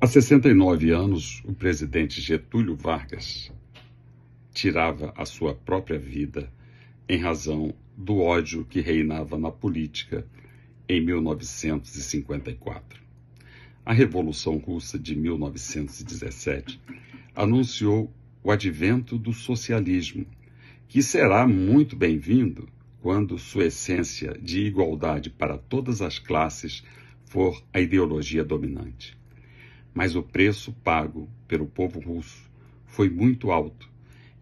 Há 69 anos, o presidente Getúlio Vargas tirava a sua própria vida em razão do ódio que reinava na política em 1954. A Revolução Russa de 1917 anunciou o advento do socialismo, que será muito bem-vindo quando sua essência de igualdade para todas as classes for a ideologia dominante mas o preço pago pelo povo russo foi muito alto,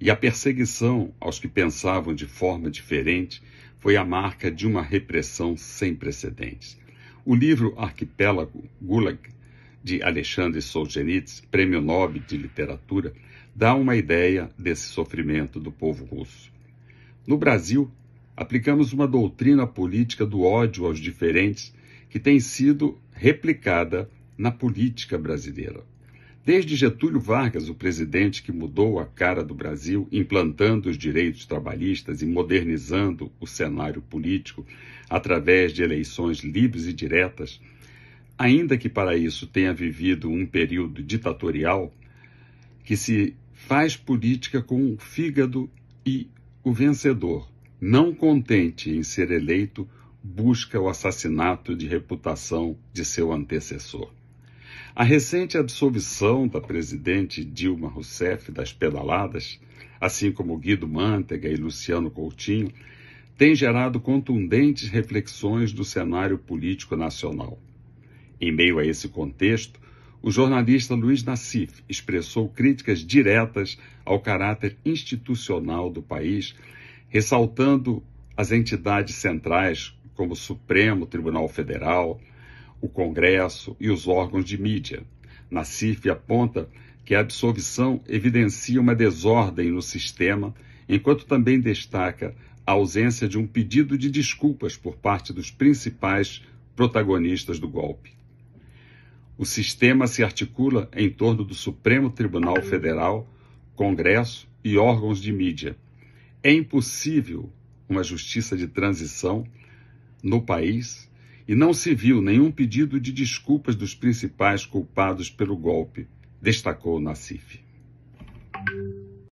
e a perseguição aos que pensavam de forma diferente foi a marca de uma repressão sem precedentes. O livro Arquipélago Gulag, de Alexandre Solzhenitsyn, Prêmio Nobel de Literatura, dá uma ideia desse sofrimento do povo russo. No Brasil, aplicamos uma doutrina política do ódio aos diferentes que tem sido replicada na política brasileira. Desde Getúlio Vargas, o presidente que mudou a cara do Brasil, implantando os direitos trabalhistas e modernizando o cenário político através de eleições livres e diretas, ainda que para isso tenha vivido um período ditatorial, que se faz política com o fígado e o vencedor, não contente em ser eleito, busca o assassinato de reputação de seu antecessor. A recente absolvição da presidente Dilma Rousseff das pedaladas, assim como Guido Mantega e Luciano Coutinho, tem gerado contundentes reflexões do cenário político nacional. Em meio a esse contexto, o jornalista Luiz Nassif expressou críticas diretas ao caráter institucional do país, ressaltando as entidades centrais como o Supremo Tribunal Federal, o Congresso e os órgãos de mídia. Nassif aponta que a absolvição evidencia uma desordem no sistema, enquanto também destaca a ausência de um pedido de desculpas por parte dos principais protagonistas do golpe. O sistema se articula em torno do Supremo Tribunal Federal, Congresso e órgãos de mídia. É impossível uma justiça de transição no país e não se viu nenhum pedido de desculpas dos principais culpados pelo golpe, destacou Nassif.